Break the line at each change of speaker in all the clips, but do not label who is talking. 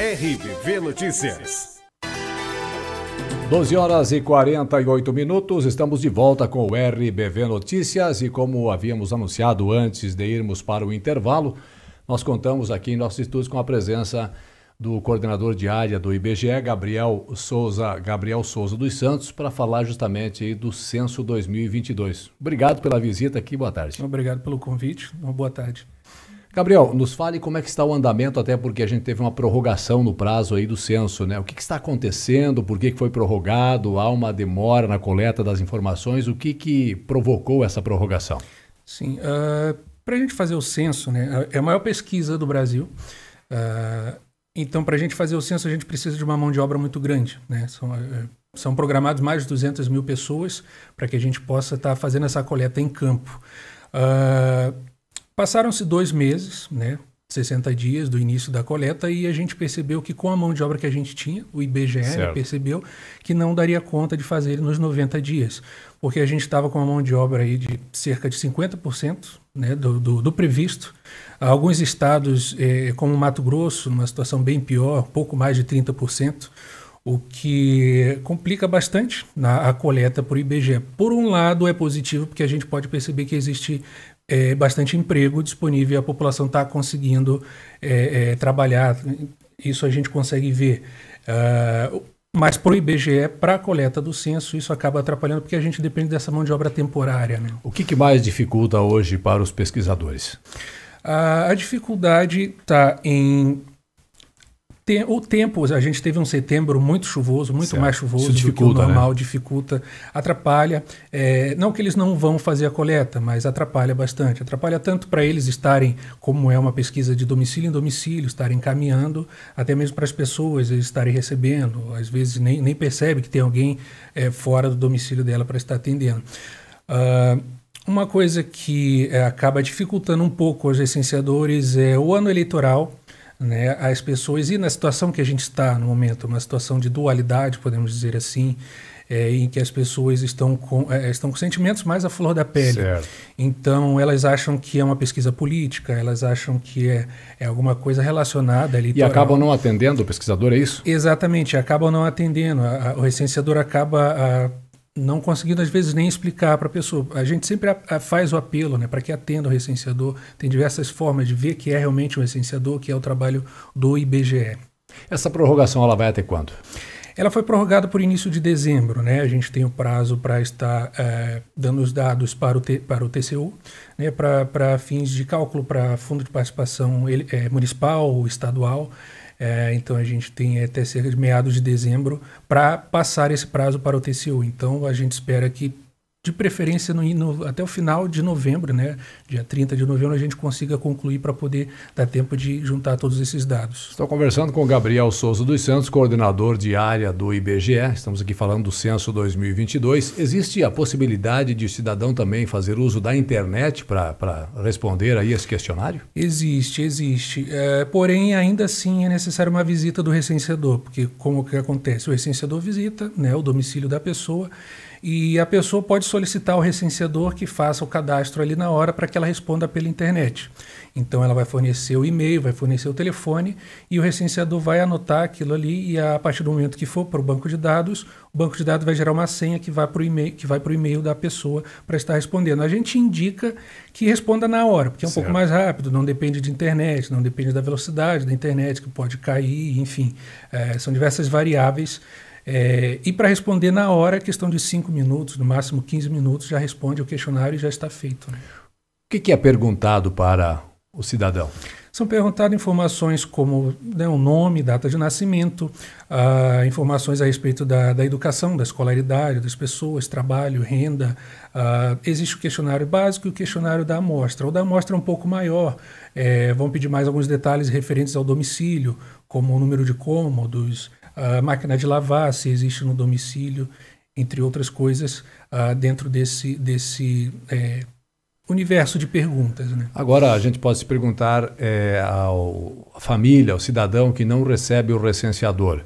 RBV Notícias. 12 horas e 48 minutos, estamos de volta com o RBV Notícias e como havíamos anunciado antes de irmos para o intervalo, nós contamos aqui em nossos estudos com a presença do coordenador de área do IBGE, Gabriel Souza, Gabriel Souza dos Santos, para falar justamente do censo 2022. Obrigado pela visita aqui, boa tarde.
Obrigado pelo convite, uma boa tarde.
Gabriel, nos fale como é que está o andamento, até porque a gente teve uma prorrogação no prazo aí do censo, né? O que, que está acontecendo? Por que, que foi prorrogado? Há uma demora na coleta das informações? O que, que provocou essa prorrogação?
Sim, uh, eh, para a gente fazer o censo, né? É, é a maior pesquisa do Brasil. Uh, então, para a gente fazer o censo, a gente precisa de uma mão de obra muito grande, né? São, uh, são programados mais de 200 mil pessoas para que a gente possa estar tá fazendo essa coleta em campo. Uh, Passaram-se dois meses, né? 60 dias do início da coleta e a gente percebeu que com a mão de obra que a gente tinha, o IBGE certo. percebeu que não daria conta de fazer nos 90 dias, porque a gente estava com a mão de obra aí de cerca de 50% né, do, do, do, previsto. Alguns estados, eh, como Mato Grosso, numa situação bem pior, pouco mais de 30%, o que complica bastante na, a coleta para o IBGE. Por um lado, é positivo, porque a gente pode perceber que existe é, bastante emprego disponível e a população está conseguindo é, é, trabalhar. Isso a gente consegue ver. Uh, mas para o IBGE, para a coleta do censo, isso acaba atrapalhando porque a gente depende dessa mão de obra temporária. Né?
O que, que mais dificulta hoje para os pesquisadores?
Uh, a dificuldade está em tem, o tempo, a gente teve um setembro muito chuvoso, muito certo. mais chuvoso do que o né? normal, né? dificulta, atrapalha. É, não que eles não vão fazer a coleta, mas atrapalha bastante. Atrapalha tanto para eles estarem, como é uma pesquisa de domicílio em domicílio, estarem caminhando, até mesmo para as pessoas eles estarem recebendo. Às vezes nem, nem percebe que tem alguém é, fora do domicílio dela para estar atendendo. Uh, uma coisa que é, acaba dificultando um pouco os licenciadores é o ano eleitoral né, pessoas. E na situação que a gente está no momento, uma situação de dualidade, podemos dizer assim, é, em que as pessoas estão com, é, estão com sentimentos mais à flor da pele. Certo. Então, elas acham que é uma pesquisa política, elas acham que é, é alguma coisa relacionada ali. E acabam
não atendendo o pesquisador, é isso? Exatamente,
acabam não atendendo. A, a, o recenseador acaba. A, não conseguindo às vezes nem explicar para a pessoa. A gente sempre a, a faz o apelo né, para que atenda o recenseador. Tem diversas formas de ver que é realmente um recenseador, que é o trabalho do IBGE.
Essa prorrogação ela vai até quando?
Ela foi prorrogada por início de dezembro, né? A gente tem o prazo para estar é, dando os dados para o, T, para o TCU, né? Para fins de cálculo para fundo de participação ele, é, municipal, estadual. É, então a gente tem é, até cerca de meados de dezembro para passar esse prazo para o TCU. Então a gente espera que de preferência no, no, até o final de novembro, né? Dia 30 de novembro, a gente consiga concluir para poder dar tempo de juntar todos esses dados. Estou
conversando com o Gabriel Souza dos Santos, coordenador de área do IBGE. Estamos aqui falando do censo 2022. Existe a possibilidade de o cidadão também fazer uso da internet para responder aí esse questionário? Existe,
existe. É, porém, ainda assim é necessária uma visita do recenseador, porque como que acontece? O recenseador visita né, o domicílio da pessoa e a pessoa pode solicitar ao recenseador que faça o cadastro ali na hora para que ela responda pela internet. Então ela vai fornecer o e-mail, vai fornecer o telefone e o recenseador vai anotar aquilo ali e a partir do momento que for para o banco de dados, o banco de dados vai gerar uma senha que vai para o e-mail, que vai para o e-mail da pessoa para estar respondendo. A gente indica que responda na hora, porque é um certo. pouco mais rápido, não depende de internet, não depende da velocidade da internet que pode cair, enfim, é, são diversas variáveis é, e para responder na hora, é questão de 5 minutos, no máximo 15 minutos, já responde o questionário e já está feito. Né? O
que, que, é perguntado para o cidadão?
São perguntadas informações como né, o nome, data de nascimento, ah, informações a respeito da, da, educação, da escolaridade das pessoas, trabalho, renda. Ah, existe o questionário básico e o questionário da amostra. O da amostra é um pouco maior, é, vão pedir mais alguns detalhes referentes ao domicílio, como o número de cômodos, a máquina de lavar, se existe no domicílio, entre outras coisas, uh, dentro desse, desse é, universo de perguntas. Né? Agora, a
gente pode se perguntar é, ao, à família, ao cidadão que não recebe o recenseador.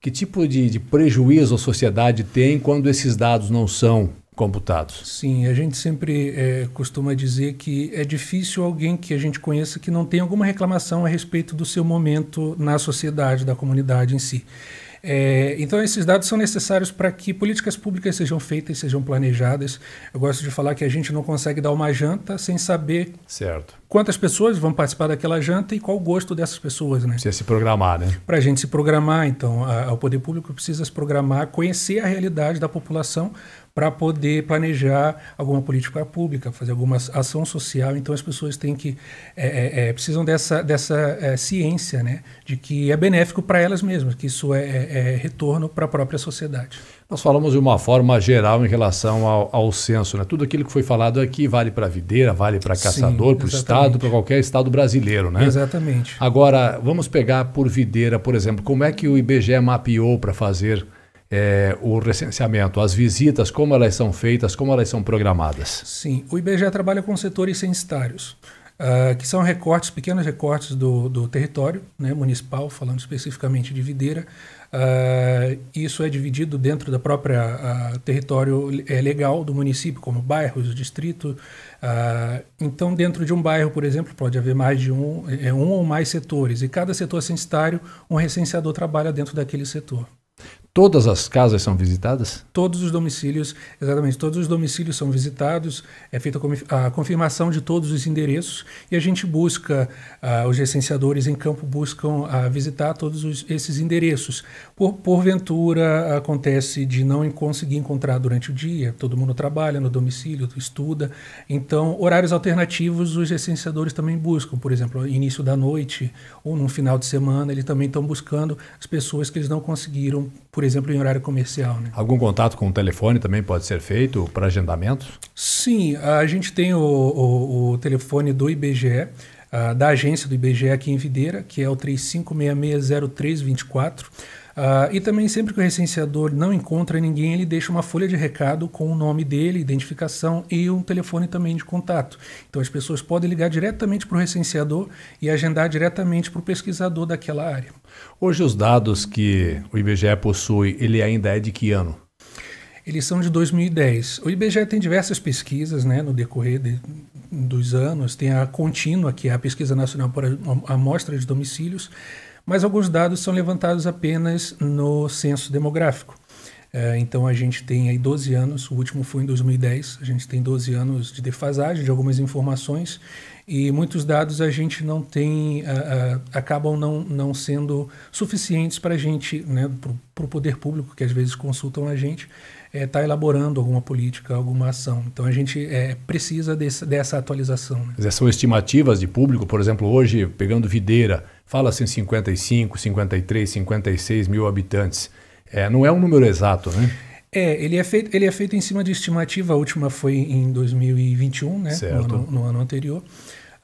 Que tipo de, de prejuízo a sociedade tem quando esses dados não são computados?
Sim, a gente sempre é, costuma dizer que é difícil alguém que a gente conheça que não tem alguma reclamação a respeito do seu momento na sociedade, da comunidade em si. É, então, esses dados são necessários para que políticas públicas sejam feitas, sejam planejadas. Eu gosto de falar que a gente não consegue dar uma janta sem saber certo. quantas pessoas vão participar daquela janta e qual o gosto dessas pessoas.
Né? Precisa se programar, né? Para a gente se
programar, então, o poder público precisa se programar, conhecer a realidade da população para poder planejar alguma política pública, fazer alguma ação social. Então as pessoas têm que é, é, é precisam dessa, dessa é, ciência, né, de que é benéfico para elas mesmas, que isso é, é retorno para a própria sociedade.
Nós falamos de uma forma geral em relação ao, ao censo, né? Tudo aquilo que foi falado aqui vale para videira, vale para caçador, para o estado, para qualquer estado brasileiro, né? Exatamente. Agora vamos pegar por videira, por exemplo, como é que o IBGE mapeou para fazer é, o recenseamento, as visitas, como elas são feitas, como elas são programadas?
Sim, o IBGE trabalha com setores censitários, uh, que são recortes, pequenos recortes do, do território né, municipal, falando especificamente de Videira. Uh, isso é dividido dentro da própria uh, território é legal do município, como bairros, distrito. Uh, então, dentro de um bairro, por exemplo, pode haver mais de um, é, é um ou mais setores, e cada setor censitário, um recenseador trabalha dentro daquele setor.
Todas as casas são visitadas?
Todos os domicílios, exatamente, todos os domicílios são visitados, é feita a confirmação de todos os endereços e a gente busca, uh, os licenciadores em campo buscam uh, visitar todos os, esses endereços. Por, porventura, acontece de não conseguir encontrar durante o dia, todo mundo trabalha no domicílio, estuda, então horários alternativos os licenciadores também buscam, por exemplo, início da noite ou no final de semana, eles também estão buscando as pessoas que eles não conseguiram, por por exemplo, em horário comercial. Né?
Algum contato com o telefone também pode ser feito para agendamentos?
Sim, a gente tem o, o, o telefone do IBGE, uh, ah, da agência do IBGE aqui em Videira, que é o 35660324. Uh, e também sempre que o recenseador não encontra ninguém, ele deixa uma folha de recado com o nome dele, identificação e um telefone também de contato. Então as pessoas podem ligar diretamente para o recenseador e agendar diretamente para o pesquisador daquela área.
Hoje os dados que o IBGE possui, ele ainda é de que ano?
Eles são de 2010. O IBGE tem diversas pesquisas né, no decorrer de, dos anos. Tem a contínua, que é a Pesquisa Nacional por Amostra de Domicílios, mas alguns dados são levantados apenas no censo demográfico. É, então a gente tem aí 12 anos, o último foi em 2010, a gente tem 12 anos de defasagem de algumas informações e muitos dados a gente não tem, acabam não, não sendo suficientes para a gente, né, para o poder público que às vezes consultam a gente, está é, tá elaborando alguma política, alguma ação. Então a gente é, precisa desse, dessa atualização. Né?
Mas são estimativas de público, por exemplo, hoje, pegando videira, Fala-se em 55, 53, 56 mil habitantes. É, não é um número exato, né?
É, ele é, feito, ele é feito em cima de estimativa, a última foi em 2021, né? Certo. No, ano, no ano anterior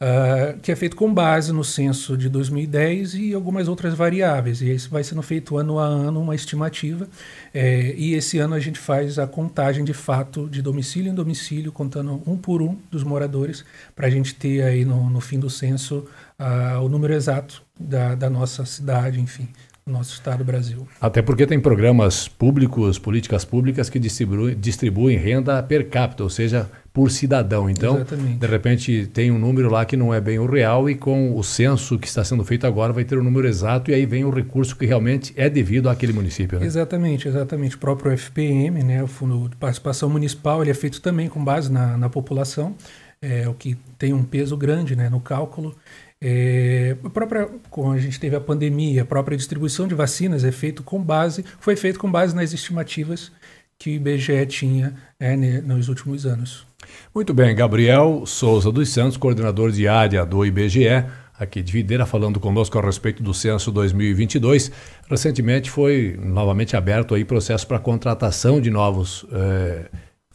uh, que é feito com base no censo de 2010 e algumas outras variáveis. E isso vai sendo feito ano a ano, uma estimativa. É, e esse ano a gente faz a contagem de fato de domicílio em domicílio, contando um por um dos moradores, para a gente ter aí no, no fim do censo uh, o número exato da, da nossa cidade, enfim, nosso estado Brasil. Até
porque tem programas públicos, políticas públicas que distribuem, distribuem renda per capita, ou seja, por cidadão. Então, Exatamente. de repente, tem um número lá que não é bem o real e com o censo que está sendo feito agora vai ter o um número exato e aí vem o recurso que realmente é devido àquele município. Né?
Exatamente, exatamente. O próprio FPM, né, o Fundo de Participação Municipal, ele é feito também com base na, na população, é, o que tem um peso grande né, no cálculo. É, a própria, como a gente teve a pandemia, a própria distribuição de vacinas é feito com base, foi feito com base nas estimativas que o IBGE tinha é, nos últimos anos.
Muito bem, Gabriel Souza dos Santos, coordenador de área do IBGE, aqui de Videira, falando conosco a respeito do censo 2022. Recentemente foi novamente aberto aí processo para contratação de novos eh,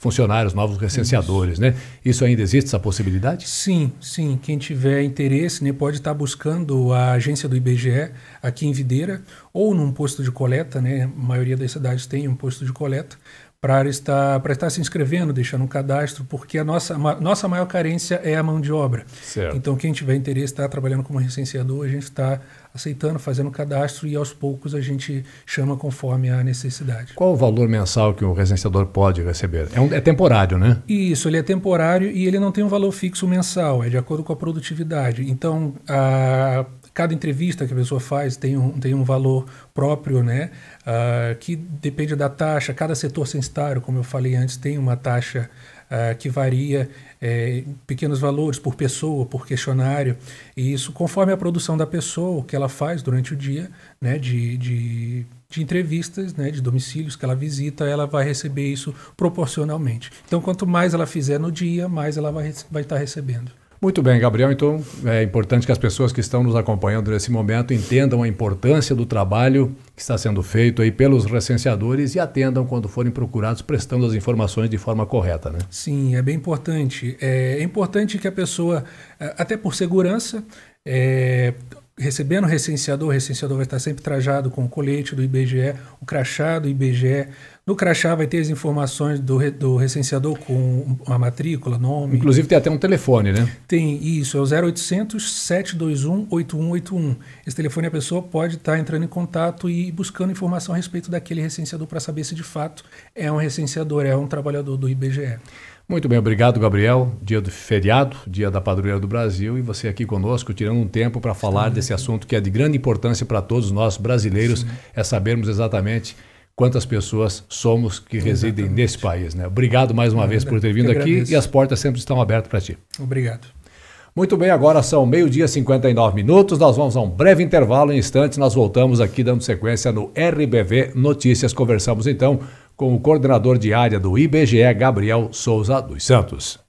funcionários, novos recenseadores, Isso. né? Isso ainda existe essa possibilidade?
Sim, sim. Quem tiver interesse, né, pode estar buscando a agência do IBGE aqui em Videira ou num posto de coleta, né? A maioria das cidades tem um posto de coleta para estar, para estar se inscrevendo, deixando um cadastro, porque a nossa, ma, nossa maior carência é a mão de obra. Certo. Então, quem tiver interesse, está trabalhando como recenseador, a gente está aceitando, fazendo cadastro e aos poucos a gente chama conforme a necessidade.
Qual o valor mensal que o recenseador pode receber? É, um, é temporário, né?
Isso, ele é temporário e ele não tem um valor fixo mensal, é de acordo com a produtividade. Então, a cada entrevista que a pessoa faz tem um, tem um valor próprio, né? Uh, que depende da taxa. Cada setor censitário, como eu falei antes, tem uma taxa uh, que varia é, pequenos valores por pessoa, por questionário. E isso conforme a produção da pessoa, o que ela faz durante o dia, né? de, de de entrevistas, né, de domicílios que ela visita, ela vai receber isso proporcionalmente. Então, quanto mais ela fizer no dia, mais ela vai, vai estar recebendo.
Muito bem, Gabriel. Então é importante que as pessoas que estão nos acompanhando nesse momento entendam a importância do trabalho que está sendo feito aí pelos recenseadores e atendam quando forem procurados, prestando as informações de forma correta, né?
Sim, é bem importante. É, é importante que a pessoa, é, até por segurança, é, recebendo o recenseador, o recenseador vai estar sempre trajado com o colete do IBGE, o crachá do IBGE. No crachá vai ter as informações do, re, do recenseador com a matrícula, nome. Inclusive tem até um telefone, né? Tem, isso. É o 0800 721 8181. Esse telefone a pessoa pode estar entrando em contato e buscando informação a respeito daquele recenseador para saber se de fato é um recenseador, é um trabalhador do IBGE.
Muito bem, obrigado, Gabriel. Dia do feriado, dia da padroeira do Brasil, e você aqui conosco, tirando um tempo para falar Sim. desse assunto que é de grande importância para todos nós brasileiros, Sim. é sabermos exatamente quantas pessoas somos que residem nesse país. Né? Obrigado mais uma vez por ter vindo aqui e as portas sempre estão abertas para ti. Obrigado. Muito bem, agora são meio-dia e 59 minutos. Nós vamos a um breve intervalo. Em instantes, nós voltamos aqui dando sequência no RBV Notícias. Conversamos então com o coordenador de área do IBGE, Gabriel Souza dos Santos.